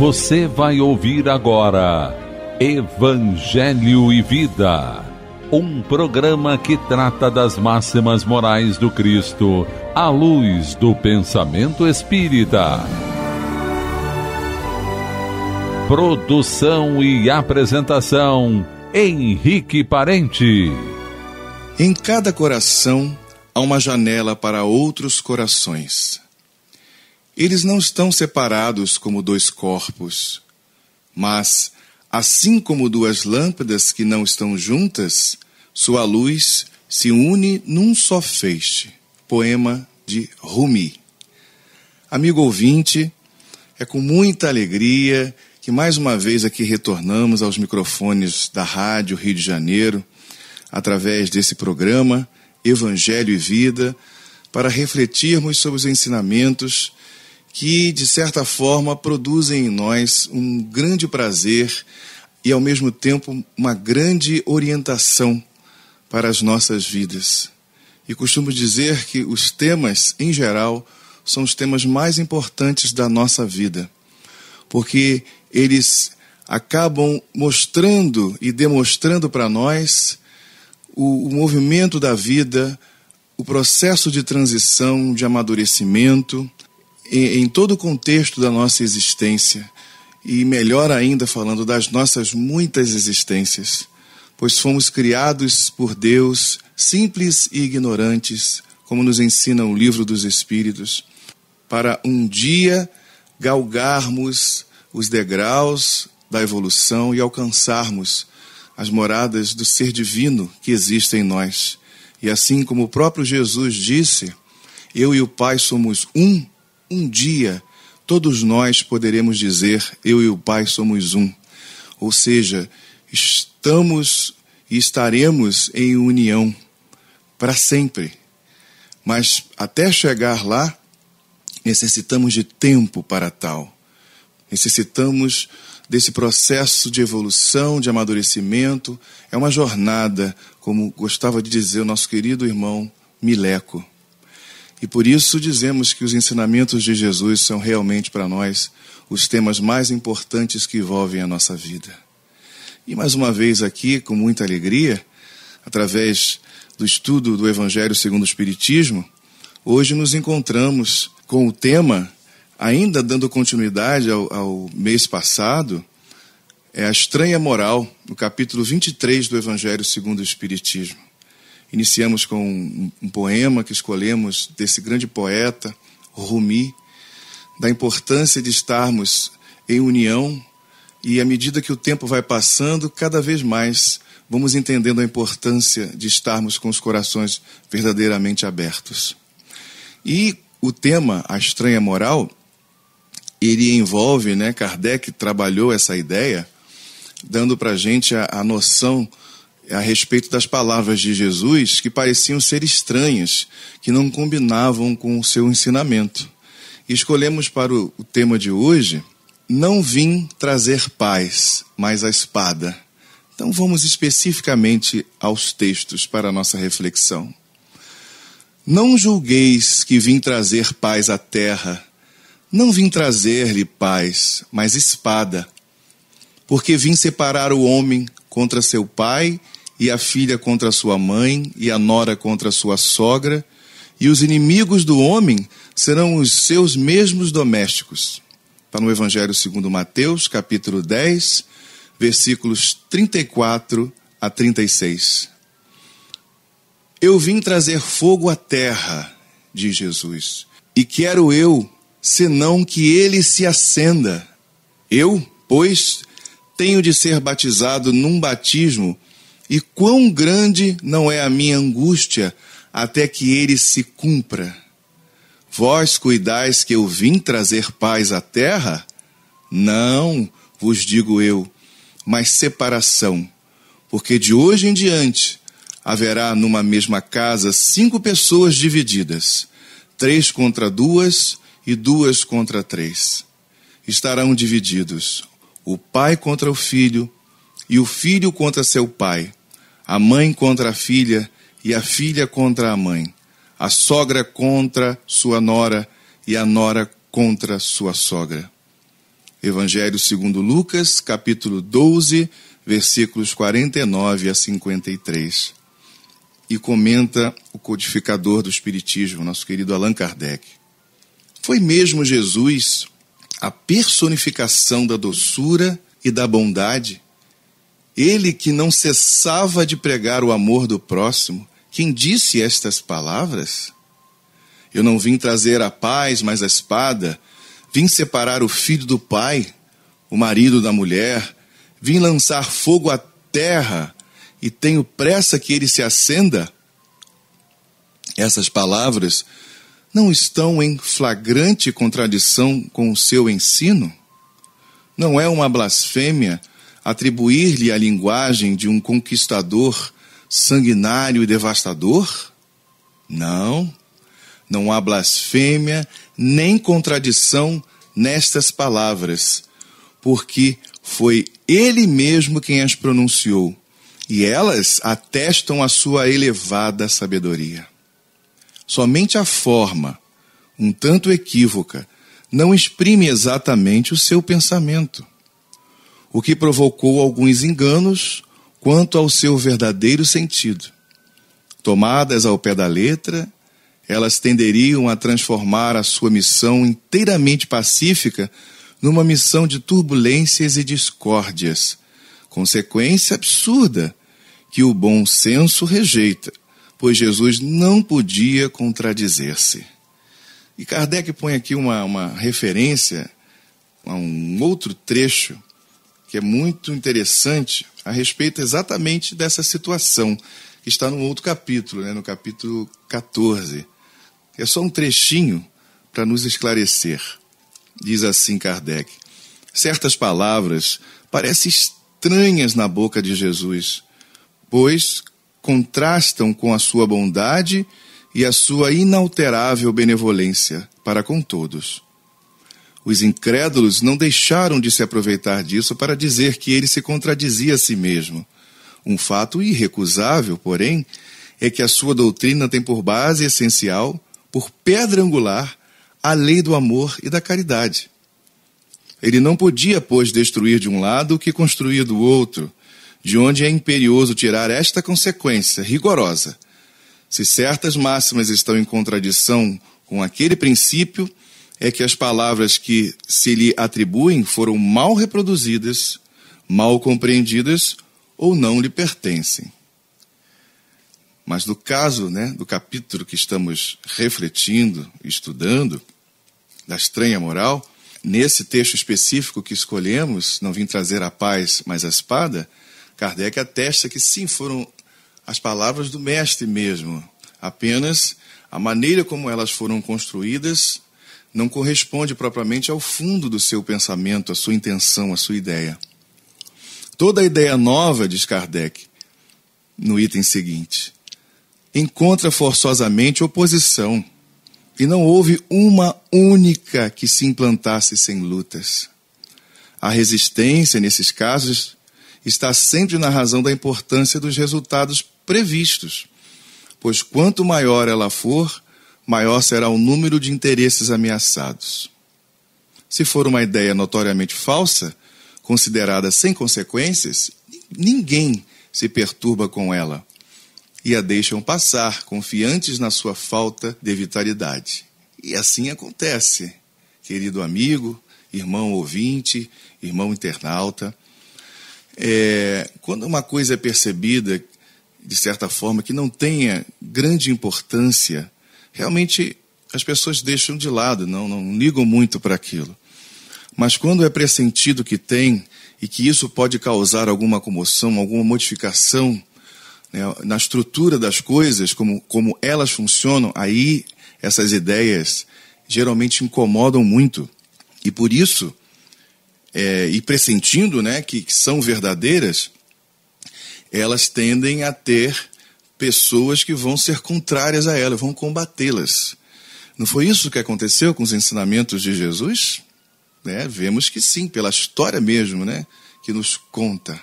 Você vai ouvir agora Evangelho e Vida, um programa que trata das máximas morais do Cristo à luz do pensamento espírita. Produção e apresentação Henrique Parente. Em cada coração há uma janela para outros corações. Eles não estão separados como dois corpos, mas, assim como duas lâmpadas que não estão juntas, sua luz se une num só feixe. Poema de Rumi. Amigo ouvinte, é com muita alegria que mais uma vez aqui retornamos aos microfones da Rádio Rio de Janeiro, através desse programa Evangelho e Vida, para refletirmos sobre os ensinamentos que, de certa forma, produzem em nós um grande prazer e, ao mesmo tempo, uma grande orientação para as nossas vidas. E costumo dizer que os temas, em geral, são os temas mais importantes da nossa vida, porque eles acabam mostrando e demonstrando para nós o, o movimento da vida, o processo de transição, de amadurecimento, em, em todo o contexto da nossa existência e melhor ainda falando das nossas muitas existências, pois fomos criados por Deus simples e ignorantes, como nos ensina o livro dos Espíritos, para um dia galgarmos os degraus da evolução e alcançarmos as moradas do ser divino que existe em nós. E assim como o próprio Jesus disse, eu e o Pai somos um, um dia todos nós poderemos dizer: Eu e o Pai somos um. Ou seja, estamos e estaremos em união para sempre. Mas até chegar lá, necessitamos de tempo para tal. Necessitamos desse processo de evolução, de amadurecimento. É uma jornada, como gostava de dizer o nosso querido irmão Mileco. E por isso dizemos que os ensinamentos de Jesus são realmente para nós os temas mais importantes que envolvem a nossa vida. E mais uma vez aqui, com muita alegria, através do estudo do Evangelho segundo o Espiritismo, hoje nos encontramos com o tema, ainda dando continuidade ao, ao mês passado, é a estranha moral, no capítulo 23 do Evangelho segundo o Espiritismo. Iniciamos com um, poema que escolhemos desse grande poeta, Rumi, da importância de estarmos em união e à medida que o tempo vai passando, cada vez mais vamos entendendo a importância de estarmos com os corações verdadeiramente abertos. E o tema A Estranha Moral, ele envolve, né, Kardec trabalhou essa ideia, dando para a gente a noção a respeito das palavras de Jesus que pareciam ser estranhas, que não combinavam com o seu ensinamento. E escolhemos para o tema de hoje: Não vim trazer paz, mas a espada. Então vamos especificamente aos textos para a nossa reflexão. Não julgueis que vim trazer paz à terra. Não vim trazer-lhe paz, mas espada. Porque vim separar o homem contra seu pai e a filha contra sua mãe, e a nora contra sua sogra, e os inimigos do homem serão os seus mesmos domésticos. Está no Evangelho segundo Mateus, capítulo 10, versículos 34 a 36. Eu vim trazer fogo à terra, diz Jesus, e quero eu, senão que ele se acenda. Eu, pois, tenho de ser batizado num batismo e quão grande não é a minha angústia até que ele se cumpra. Vós cuidais que eu vim trazer paz à terra? Não, vos digo eu, mas separação, porque de hoje em diante haverá numa mesma casa cinco pessoas divididas, três contra duas e duas contra três. Estarão divididos o pai contra o filho e o filho contra seu pai a mãe contra a filha e a filha contra a mãe, a sogra contra sua nora e a nora contra sua sogra. Evangelho segundo Lucas, capítulo 12, versículos 49 a 53. E comenta o codificador do espiritismo, nosso querido Allan Kardec. Foi mesmo Jesus a personificação da doçura e da bondade? Ele que não cessava de pregar o amor do próximo, quem disse estas palavras? Eu não vim trazer a paz, mas a espada. Vim separar o filho do pai, o marido da mulher. Vim lançar fogo à terra e tenho pressa que ele se acenda. Essas palavras não estão em flagrante contradição com o seu ensino? Não é uma blasfêmia atribuir-lhe a linguagem de um conquistador sanguinário e devastador? Não, não há blasfêmia nem contradição nestas palavras, porque foi ele mesmo quem as pronunciou, e elas atestam a sua elevada sabedoria. Somente a forma, um tanto equívoca, não exprime exatamente o seu pensamento o que provocou alguns enganos quanto ao seu verdadeiro sentido. Tomadas ao pé da letra, elas tenderiam a transformar a sua missão inteiramente pacífica numa missão de turbulências e discórdias, consequência absurda que o bom senso rejeita, pois Jesus não podia contradizer-se. E Kardec põe aqui uma, uma referência a um outro trecho que é muito interessante a respeito exatamente dessa situação, que está no outro capítulo, né, no capítulo 14. É só um trechinho para nos esclarecer. Diz assim Kardec: Certas palavras parecem estranhas na boca de Jesus, pois contrastam com a sua bondade e a sua inalterável benevolência para com todos. Os incrédulos não deixaram de se aproveitar disso para dizer que ele se contradizia a si mesmo. Um fato irrecusável, porém, é que a sua doutrina tem por base essencial, por pedra angular, a lei do amor e da caridade. Ele não podia, pois, destruir de um lado o que construía do outro, de onde é imperioso tirar esta consequência rigorosa. Se certas máximas estão em contradição com aquele princípio, é que as palavras que se lhe atribuem foram mal reproduzidas, mal compreendidas ou não lhe pertencem. Mas no caso né, do capítulo que estamos refletindo, estudando, da estranha moral, nesse texto específico que escolhemos, não vim trazer a paz, mas a espada, Kardec atesta que sim, foram as palavras do mestre mesmo, apenas a maneira como elas foram construídas não corresponde propriamente ao fundo do seu pensamento, à sua intenção, à sua ideia. Toda ideia nova, diz Kardec, no item seguinte, encontra forçosamente oposição, e não houve uma única que se implantasse sem lutas. A resistência, nesses casos, está sempre na razão da importância dos resultados previstos, pois quanto maior ela for, maior será o número de interesses ameaçados. Se for uma ideia notoriamente falsa, considerada sem consequências, ninguém se perturba com ela e a deixam passar, confiantes na sua falta de vitalidade. E assim acontece, querido amigo, irmão ouvinte, irmão internauta. É, quando uma coisa é percebida, de certa forma, que não tenha grande importância realmente as pessoas deixam de lado, não, não ligam muito para aquilo. Mas quando é pressentido que tem e que isso pode causar alguma comoção, alguma modificação né, na estrutura das coisas, como, como elas funcionam, aí essas ideias geralmente incomodam muito. E por isso, é, e pressentindo né, que, que são verdadeiras, elas tendem a ter pessoas que vão ser contrárias a ela, vão combatê-las. Não foi isso que aconteceu com os ensinamentos de Jesus? Né? Vemos que sim, pela história mesmo né? que nos conta.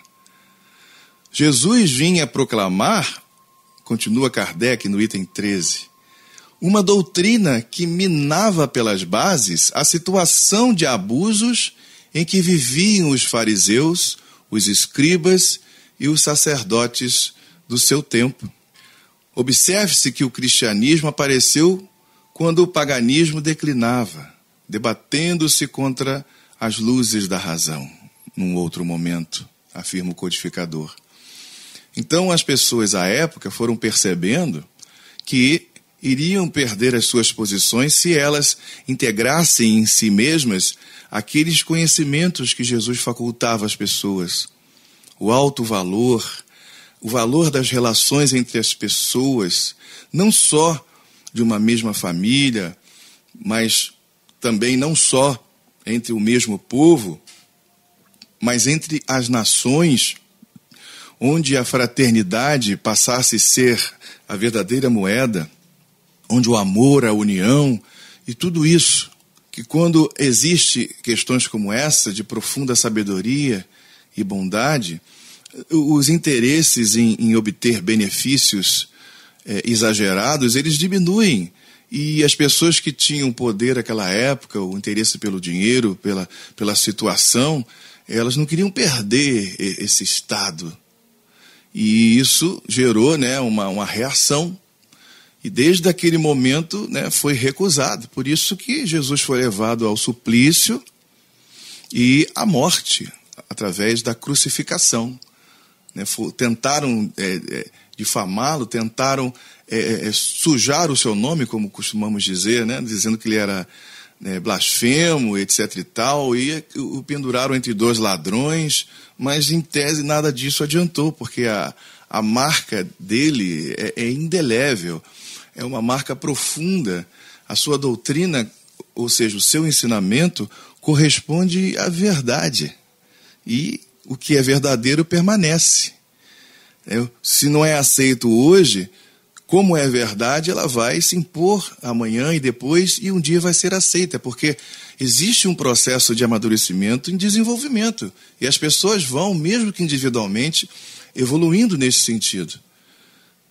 Jesus vinha proclamar, continua Kardec no item 13, uma doutrina que minava pelas bases a situação de abusos em que viviam os fariseus, os escribas e os sacerdotes do seu tempo. Observe-se que o cristianismo apareceu quando o paganismo declinava, debatendo-se contra as luzes da razão, num outro momento, afirma o codificador. Então as pessoas à época foram percebendo que iriam perder as suas posições se elas integrassem em si mesmas aqueles conhecimentos que Jesus facultava às pessoas. O alto valor, o valor das relações entre as pessoas, não só de uma mesma família, mas também não só entre o mesmo povo, mas entre as nações, onde a fraternidade passasse a ser a verdadeira moeda, onde o amor, a união e tudo isso, que quando existe questões como essa de profunda sabedoria e bondade, os interesses em, em obter benefícios é, exagerados, eles diminuem. E as pessoas que tinham poder naquela época, o interesse pelo dinheiro, pela, pela situação, elas não queriam perder esse estado. E isso gerou né, uma, uma reação. E desde aquele momento né, foi recusado. Por isso que Jesus foi levado ao suplício e à morte, através da crucificação né, tentaram é, é, difamá-lo, tentaram é, é, é, sujar o seu nome, como costumamos dizer, né, dizendo que ele era né, blasfemo, etc e tal, e o penduraram entre dois ladrões, mas em tese nada disso adiantou, porque a, a marca dele é, é indelével, é uma marca profunda. A sua doutrina, ou seja, o seu ensinamento, corresponde à verdade. E o que é verdadeiro permanece. Se não é aceito hoje, como é verdade, ela vai se impor amanhã e depois, e um dia vai ser aceita, é porque existe um processo de amadurecimento em desenvolvimento. E as pessoas vão, mesmo que individualmente, evoluindo nesse sentido.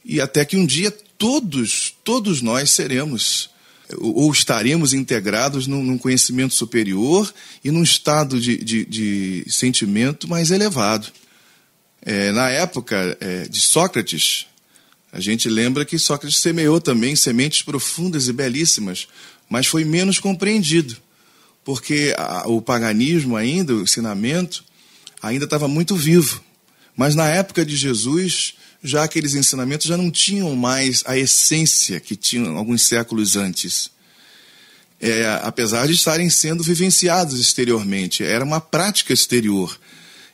E até que um dia todos, todos nós seremos ou estaremos integrados num, num conhecimento superior e num estado de, de, de sentimento mais elevado. É, na época é, de Sócrates, a gente lembra que Sócrates semeou também sementes profundas e belíssimas, mas foi menos compreendido, porque a, o paganismo ainda, o ensinamento, ainda estava muito vivo. Mas na época de Jesus, já aqueles ensinamentos já não tinham mais a essência que tinham alguns séculos antes. É, apesar de estarem sendo vivenciados exteriormente, era uma prática exterior.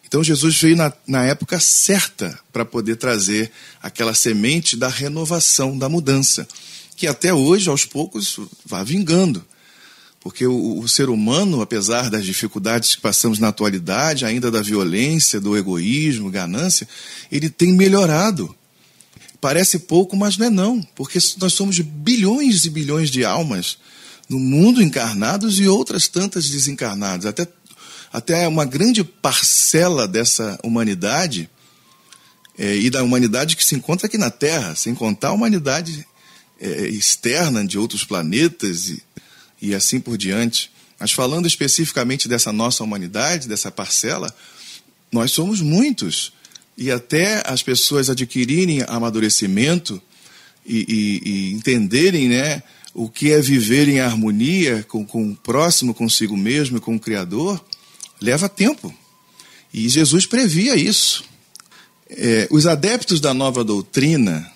Então Jesus veio na, na época certa para poder trazer aquela semente da renovação, da mudança, que até hoje, aos poucos, vai vingando. Porque o, o, ser humano, apesar das dificuldades que passamos na atualidade, ainda da violência, do egoísmo, ganância, ele tem melhorado. Parece pouco, mas não é não, porque nós somos bilhões e bilhões de almas no mundo encarnados e outras tantas desencarnadas. Até, até uma grande parcela dessa humanidade é, e da humanidade que se encontra aqui na Terra, sem contar a humanidade é, externa de outros planetas e, e assim por diante. Mas falando especificamente dessa nossa humanidade, dessa parcela, nós somos muitos. E até as pessoas adquirirem amadurecimento e, e, e entenderem né, o que é viver em harmonia com, com o próximo, consigo mesmo e com o Criador, leva tempo. E Jesus previa isso. É, os adeptos da nova doutrina,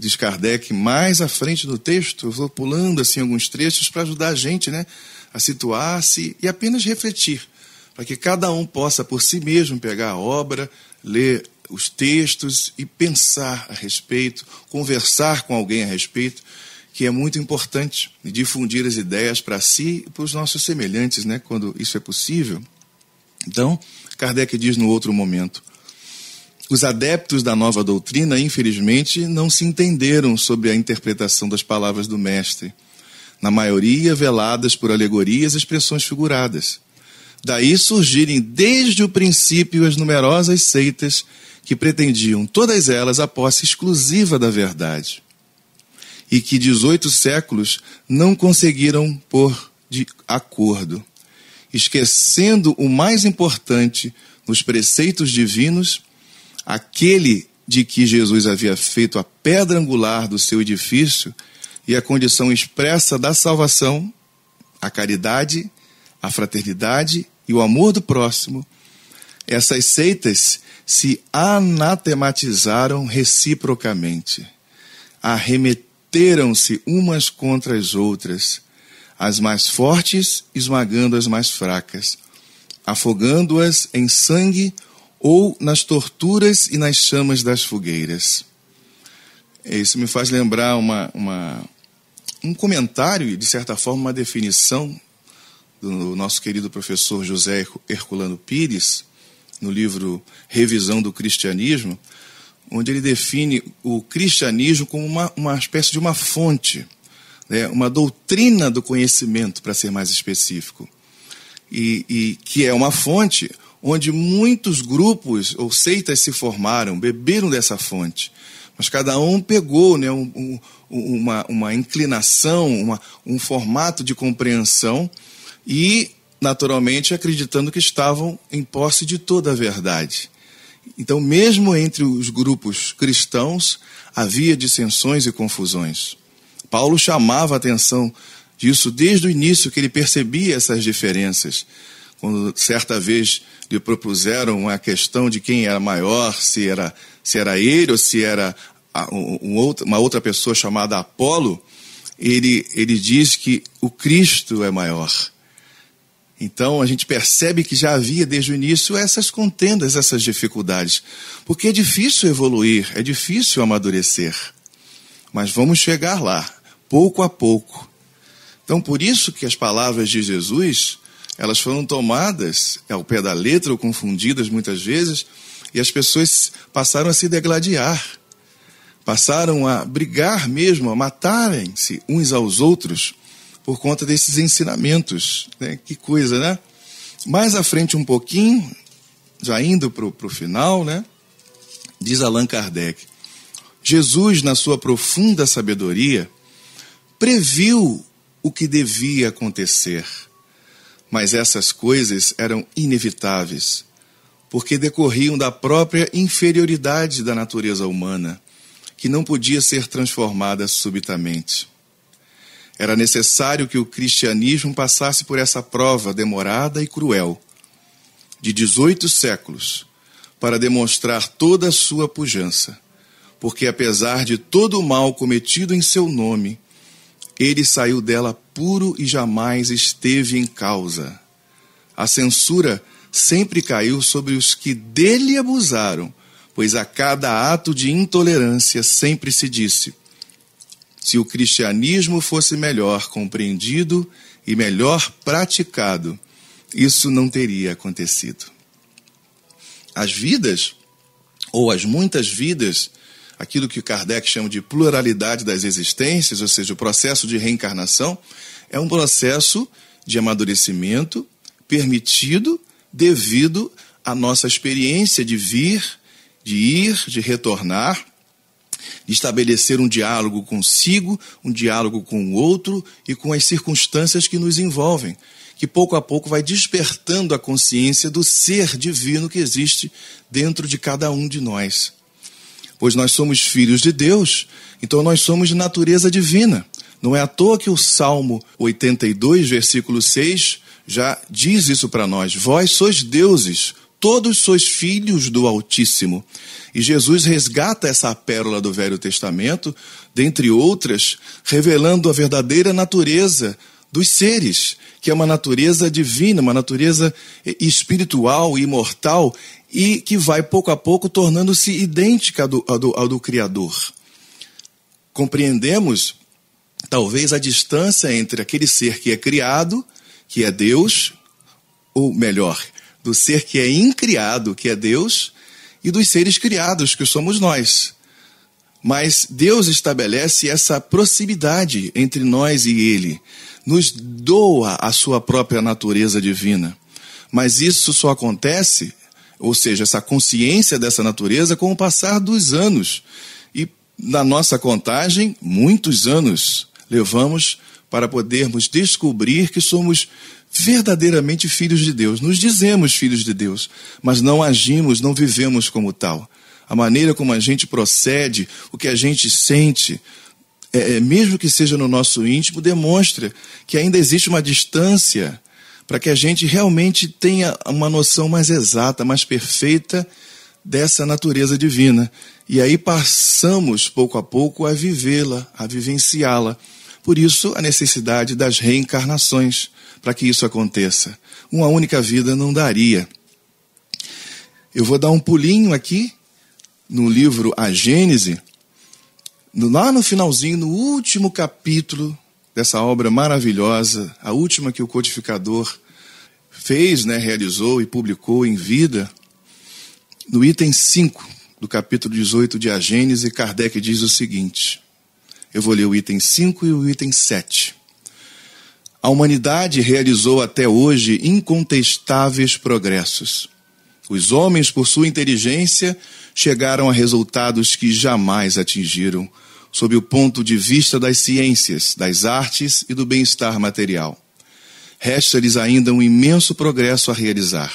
diz Kardec, mais à frente do texto, eu vou pulando assim alguns trechos para ajudar a gente né, a situar-se e apenas refletir, para que cada um possa por si mesmo pegar a obra, ler os textos e pensar a respeito, conversar com alguém a respeito, que é muito importante difundir as ideias para si e para os nossos semelhantes, né, quando isso é possível. Então, Kardec diz no outro momento: os adeptos da nova doutrina, infelizmente, não se entenderam sobre a interpretação das palavras do Mestre, na maioria veladas por alegorias e expressões figuradas. Daí surgirem desde o princípio as numerosas seitas que pretendiam, todas elas, a posse exclusiva da verdade, e que 18 séculos não conseguiram pôr de acordo, esquecendo o mais importante nos preceitos divinos aquele de que Jesus havia feito a pedra angular do seu edifício e a condição expressa da salvação, a caridade, a fraternidade e o amor do próximo, essas seitas se anatematizaram reciprocamente, arremeteram-se umas contra as outras, as mais fortes esmagando as mais fracas, afogando-as em sangue ou nas torturas e nas chamas das fogueiras. Isso me faz lembrar uma, uma um comentário e, de certa forma, uma definição do nosso querido professor José Herculano Pires, no livro Revisão do Cristianismo, onde ele define o cristianismo como uma, uma espécie de uma fonte, né, uma doutrina do conhecimento, para ser mais específico, e, e que é uma fonte onde muitos grupos ou seitas se formaram, beberam dessa fonte. Mas cada um pegou né, um, um, uma, uma inclinação, uma, um formato de compreensão e, naturalmente, acreditando que estavam em posse de toda a verdade. Então, mesmo entre os grupos cristãos, havia dissensões e confusões. Paulo chamava a atenção disso desde o início, que ele percebia essas diferenças quando certa vez lhe propuseram a questão de quem era maior, se era, se era ele ou se era uma outra pessoa chamada Apolo, ele, ele diz que o Cristo é maior. Então a gente percebe que já havia desde o início essas contendas, essas dificuldades. Porque é difícil evoluir, é difícil amadurecer. Mas vamos chegar lá, pouco a pouco. Então por isso que as palavras de Jesus elas foram tomadas ao pé da letra ou confundidas muitas vezes, e as pessoas passaram a se degladiar, passaram a brigar mesmo, a matarem-se uns aos outros por conta desses ensinamentos. Né? Que coisa, né? Mais à frente um pouquinho, já indo para o final, né? diz Allan Kardec: Jesus, na sua profunda sabedoria, previu o que devia acontecer mas essas coisas eram inevitáveis, porque decorriam da própria inferioridade da natureza humana, que não podia ser transformada subitamente. Era necessário que o cristianismo passasse por essa prova demorada e cruel, de 18 séculos, para demonstrar toda a sua pujança, porque apesar de todo o mal cometido em seu nome, ele saiu dela puro e jamais esteve em causa. A censura sempre caiu sobre os que dele abusaram, pois a cada ato de intolerância sempre se disse: se o cristianismo fosse melhor compreendido e melhor praticado, isso não teria acontecido. As vidas, ou as muitas vidas, aquilo que Kardec chama de pluralidade das existências, ou seja, o processo de reencarnação, é um processo de amadurecimento permitido devido à nossa experiência de vir, de ir, de retornar, de estabelecer um diálogo consigo, um diálogo com o outro e com as circunstâncias que nos envolvem, que pouco a pouco vai despertando a consciência do ser divino que existe dentro de cada um de nós. Pois nós somos filhos de Deus, então nós somos de natureza divina. Não é à toa que o Salmo 82, versículo 6, já diz isso para nós: Vós sois deuses, todos sois filhos do Altíssimo. E Jesus resgata essa pérola do Velho Testamento, dentre outras, revelando a verdadeira natureza dos seres, que é uma natureza divina, uma natureza eh, espiritual e imortal, e que vai pouco a pouco tornando-se idêntica ao do, ao do, ao do Criador. Compreendemos talvez a distância entre aquele ser que é criado, que é Deus, ou melhor, do ser que é incriado, que é Deus, e dos seres criados, que somos nós. Mas Deus estabelece essa proximidade entre nós e Ele, nos doa a sua própria natureza divina. Mas isso só acontece, ou seja, essa consciência dessa natureza, com o passar dos anos. E na nossa contagem, muitos anos levamos para podermos descobrir que somos verdadeiramente filhos de Deus. Nos dizemos filhos de Deus, mas não agimos, não vivemos como tal. A maneira como a gente procede, o que a gente sente, é, é, mesmo que seja no nosso íntimo, demonstra que ainda existe uma distância para que a gente realmente tenha uma noção mais exata, mais perfeita dessa natureza divina. E aí passamos, pouco a pouco, a vivê-la, a vivenciá-la. Por isso, a necessidade das reencarnações para que isso aconteça. Uma única vida não daria. Eu vou dar um pulinho aqui no livro A Gênese, lá no finalzinho, no último capítulo dessa obra maravilhosa, a última que o codificador fez, né, realizou e publicou em vida, no item 5 do capítulo 18 de A Gênese, Kardec diz o seguinte: eu vou ler o item 5 e o item 7. A humanidade realizou até hoje incontestáveis progressos. Os homens, por sua inteligência, chegaram a resultados que jamais atingiram, sob o ponto de vista das ciências, das artes e do bem-estar material. Resta-lhes ainda um imenso progresso a realizar.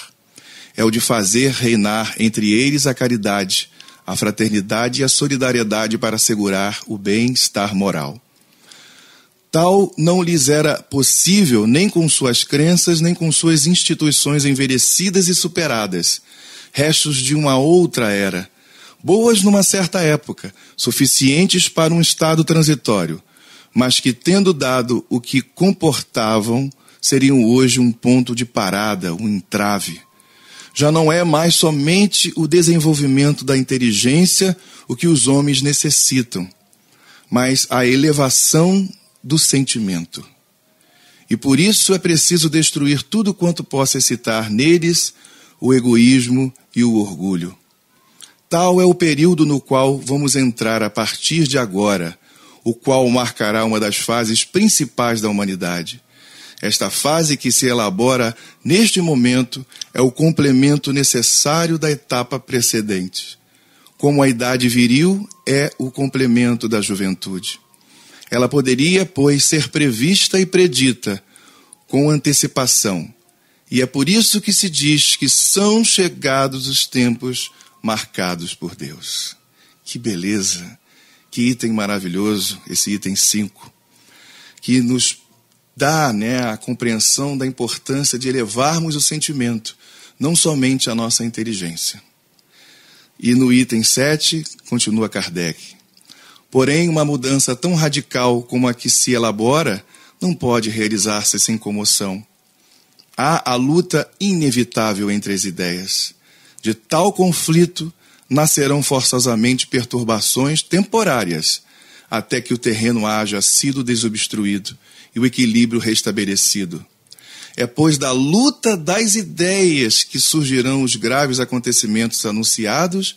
É o de fazer reinar entre eles a caridade, a fraternidade e a solidariedade para assegurar o bem-estar moral. Tal não lhes era possível nem com suas crenças, nem com suas instituições envelhecidas e superadas, restos de uma outra era, boas numa certa época, suficientes para um estado transitório, mas que, tendo dado o que comportavam, seriam hoje um ponto de parada, um entrave já não é mais somente o desenvolvimento da inteligência o que os homens necessitam, mas a elevação do sentimento. E por isso é preciso destruir tudo quanto possa excitar neles o egoísmo e o orgulho. Tal é o período no qual vamos entrar a partir de agora, o qual marcará uma das fases principais da humanidade. Esta fase que se elabora neste momento é o complemento necessário da etapa precedente. Como a idade viril é o complemento da juventude. Ela poderia, pois, ser prevista e predita com antecipação. E é por isso que se diz que são chegados os tempos marcados por Deus. Que beleza! Que item maravilhoso, esse item 5, que nos dá né, a compreensão da importância de elevarmos o sentimento, não somente a nossa inteligência. E no item 7, continua Kardec. Porém, uma mudança tão radical como a que se elabora não pode realizar-se sem comoção. Há a luta inevitável entre as ideias. De tal conflito nascerão forçosamente perturbações temporárias, até que o terreno haja sido desobstruído e o equilíbrio restabelecido. É, pois, da luta das ideias que surgirão os graves acontecimentos anunciados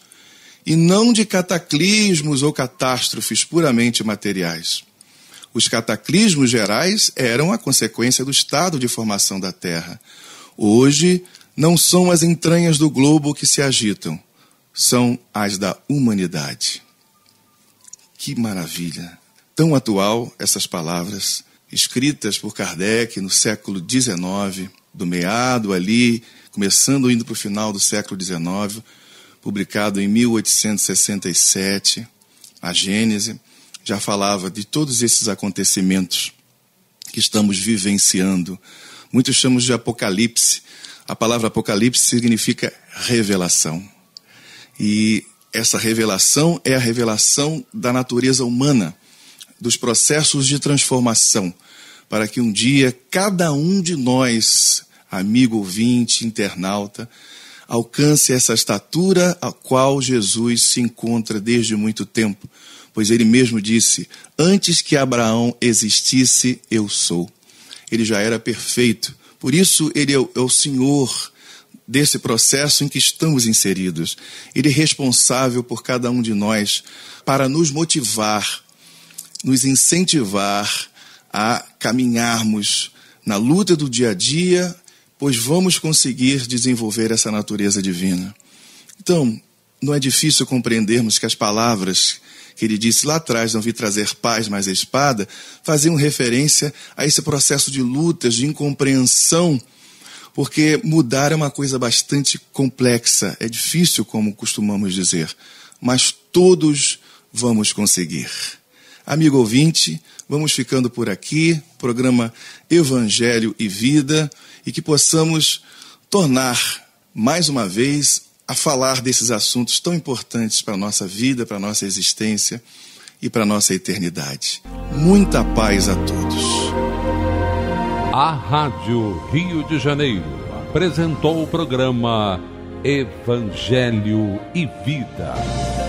e não de cataclismos ou catástrofes puramente materiais. Os cataclismos gerais eram a consequência do estado de formação da Terra. Hoje, não são as entranhas do globo que se agitam, são as da humanidade. Que maravilha! Tão atual essas palavras escritas por Kardec no século XIX, do meado ali, começando indo para o final do século XIX, publicado em 1867, a Gênese, já falava de todos esses acontecimentos que estamos vivenciando. Muitos chamam de apocalipse. A palavra apocalipse significa revelação. E essa revelação é a revelação da natureza humana dos processos de transformação, para que um dia cada um de nós, amigo ouvinte, internauta, alcance essa estatura a qual Jesus se encontra desde muito tempo, pois ele mesmo disse: Antes que Abraão existisse, eu sou. Ele já era perfeito, por isso ele é o é Senhor desse processo em que estamos inseridos. Ele é responsável por cada um de nós para nos motivar nos incentivar a caminharmos na luta do dia a dia, pois vamos conseguir desenvolver essa natureza divina. Então, não é difícil compreendermos que as palavras que ele disse lá atrás, não vi trazer paz, mas a espada, faziam referência a esse processo de lutas, de incompreensão, porque mudar é uma coisa bastante complexa, é difícil, como costumamos dizer, mas todos vamos conseguir. Amigo ouvinte, vamos ficando por aqui. Programa Evangelho e Vida. E que possamos tornar, mais uma vez, a falar desses assuntos tão importantes para a nossa vida, para a nossa existência e para a nossa eternidade. Muita paz a todos. A Rádio Rio de Janeiro apresentou o programa Evangelho e Vida.